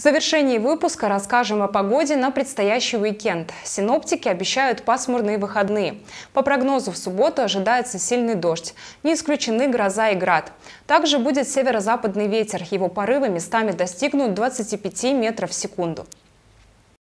В завершении выпуска расскажем о погоде на предстоящий уикенд. Синоптики обещают пасмурные выходные. По прогнозу в субботу ожидается сильный дождь. Не исключены гроза и град. Также будет северо-западный ветер. Его порывы местами достигнут 25 метров в секунду.